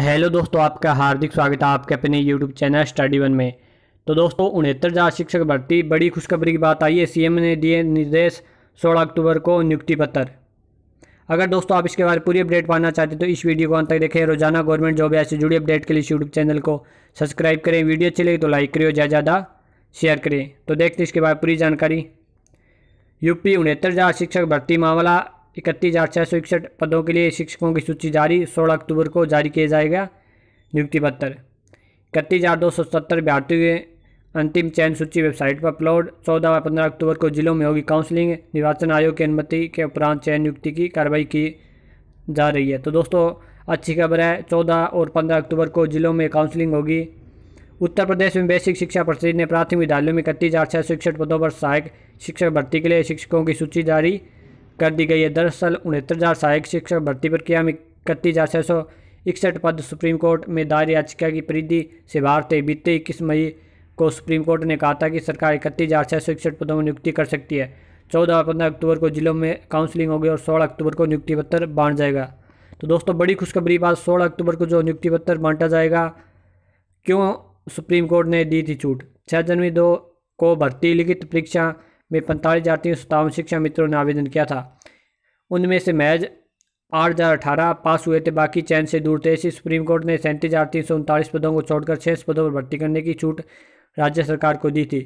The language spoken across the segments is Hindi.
हेलो दोस्तों आपका हार्दिक स्वागत है आपके अपने यूट्यूब चैनल स्टडी वन में तो दोस्तों उनहत्तर हज़ार शिक्षक भर्ती बड़ी खुशखबरी की बात आई है सीएम ने दिए निर्देश 16 अक्टूबर को नियुक्ति पत्र अगर दोस्तों आप इसके बारे में पूरी अपडेट पाना चाहते तो इस वीडियो को अंत तक देखें रोजाना गवर्नमेंट जॉब ऐसे जुड़ी अपडेट के लिए इस यूट्यूब चैनल को सब्सक्राइब करें वीडियो अच्छी लगी तो लाइक करें ज़्यादा ज़्यादा शेयर करें तो देखते इसके बाद पूरी जानकारी यूपी उनहत्तर हज़ार शिक्षक भर्ती मामला इकतीस हज़ार छः सौ इकसठ पदों के लिए शिक्षकों की सूची जारी सोलह अक्टूबर को जारी किया जाएगा नियुक्ति पत्र इकतीस हज़ार दो सौ सत्तर अभ्यर्थियों के अंतिम चयन सूची वेबसाइट पर अपलोड चौदह व पंद्रह अक्टूबर को जिलों में होगी काउंसलिंग निर्वाचन आयोग की अनुमति के उपरांत चयन नियुक्ति की कार्रवाई की जा रही है तो दोस्तों अच्छी खबर है चौदह और पंद्रह अक्टूबर को जिलों में काउंसलिंग होगी उत्तर प्रदेश में बेसिक शिक्षा परिषद ने प्राथमिक विद्यालयों में इकतीस हज़ार छः सौ इकसठ पदों पर सहायक शिक्षक भर्ती के लिए शिक्षकों की सूची जारी कर दी गई है दरअसल उनहत्तर हज़ार सहायक शिक्षक भर्ती प्रक्रिया में इकतीस हज़ार छः सौ इकसठ पद सुप्रीम कोर्ट में दायर याचिका की परिधि से बाहर थे बीते इक्कीस मई को सुप्रीम कोर्ट ने कहा था कि सरकार इकतीस हज़ार छः सौ इकसठ पदों में नियुक्ति कर सकती है चौदह और पंद्रह अक्टूबर को जिलों में काउंसलिंग होगी और सोलह अक्टूबर को नियुक्ति पत्र बांट जाएगा तो दोस्तों बड़ी खुशखबरी बात सोलह अक्टूबर को जो नियुक्ति पत्र बांटा जाएगा क्यों सुप्रीम कोर्ट ने दी थी छूट छः जनवरी दो को भर्ती लिखित परीक्षा में पैंतालीस हज़ार तीन सौ सत्तावन शिक्षा मित्रों ने आवेदन किया था उनमें से महज आठ हज़ार अठारह पास हुए थे बाकी चैन से दूर थे इसी सुप्रीम कोर्ट ने सैंतीस हज़ार तीन सौ उनतालीस पदों को छोड़कर छः पदों पर भर्ती करने की छूट राज्य सरकार को दी थी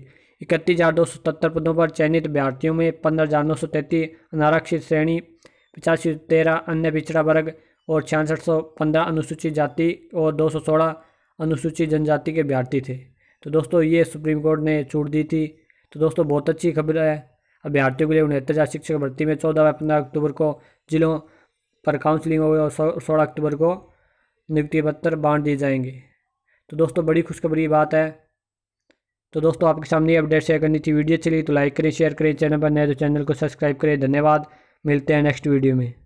इकतीस हज़ार दो सौ सत्तर पदों पर चयनित अभ्यर्थियों में पंद्रह हज़ार नौ सौ तैंतीस अनारक्षित श्रेणी पचासी तेरह अन्य पिछड़ा वर्ग और छियासठ सौ पंद्रह अनुसूचित जाति और दो सौ सोलह अनुसूचित जनजाति के अभ्यर्थी थे तो दोस्तों ये सुप्रीम कोर्ट ने छूट दी थी तो दोस्तों बहुत अच्छी खबर है अभ्यर्थियों के लिए उनहत्तर हज़ार शिक्षक भर्ती में चौदह व पंद्रह अक्टूबर को जिलों पर काउंसलिंग हो और सोलह अक्टूबर को नियुक्ति पत्र बांट दिए जाएंगे तो दोस्तों बड़ी खुशखबरी बात है तो दोस्तों आपके सामने अपडेट शेयर करनी थी वीडियो चली तो लाइक करें शेयर करें चैनल पर नए तो चैनल को सब्सक्राइब करें धन्यवाद मिलते हैं नेक्स्ट वीडियो में